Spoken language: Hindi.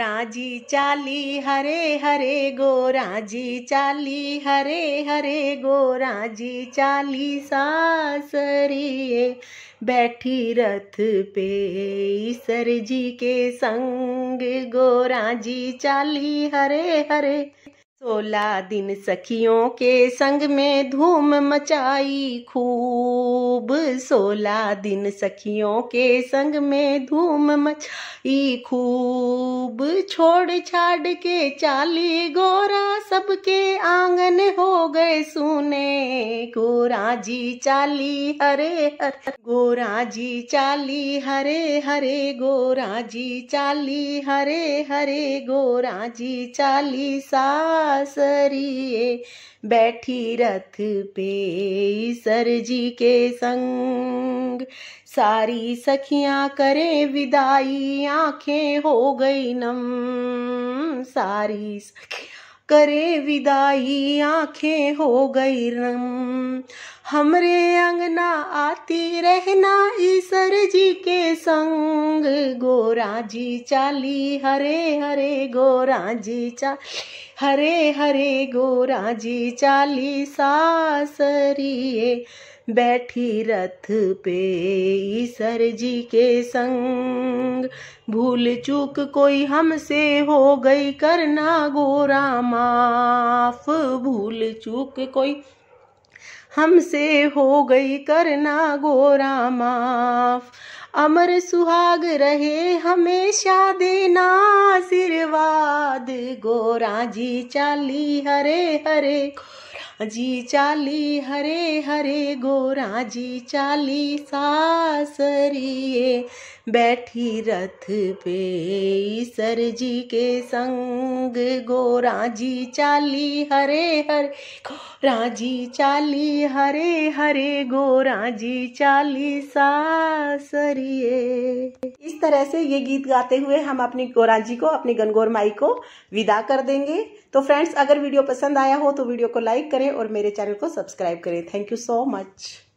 गोरा जी चाली हरे हरे गोरा जी चाली हरे हरे गोरा जी चाली सासरिए बैठी रथ पे सर जी के संग गोरा जी चाली हरे हरे सोलह दिन सखियों के संग में धूम मचाई खूब सोलह दिन सखियों के संग में धूम मचाई खूब छोड़ छाड़ के चाली गोरा सबके आंगन हो गए सुने गोरा जी चाली हरे हरे गोरा जी चाली हरे हरे गोरा जी चाली हरे हरे गोरा जी चाली सा सरिए बैठी रथ पे सर जी के संग सारी सखियां करे विदाई आंखें हो गई नम सारी सखियां करे विदाई आंखें हो गई रम हमरे अंगना आती रहना ईसर जी के संग संग गोरा जी चाली हरे हरे गोरा जी चा हरे हरे गोरा जी चाली सासरिए बैठी रथ पे ईसर जी के संग भूल चूक कोई हमसे हो गई करना गोरा माफ भूल चूक कोई हमसे हो गई करना गोरा माफ अमर सुहाग रहे हमेशा देना आशीर्वाद गोरा जी चाली हरे हरे जी चाली हरे हरे गोरा जी चाली सासरिए बैठी रथ पे सर जी के संग गोरा जी चाली हरे हरे गोरा जी चाली हरे हरे गोरा जी चाली सासरिए इस तरह से ये गीत गाते हुए हम अपनी गोरा जी को अपनी गनगोर माई को विदा कर देंगे तो फ्रेंड्स अगर वीडियो पसंद आया हो तो वीडियो को लाइक करें और मेरे चैनल को सब्सक्राइब करें थैंक यू सो मच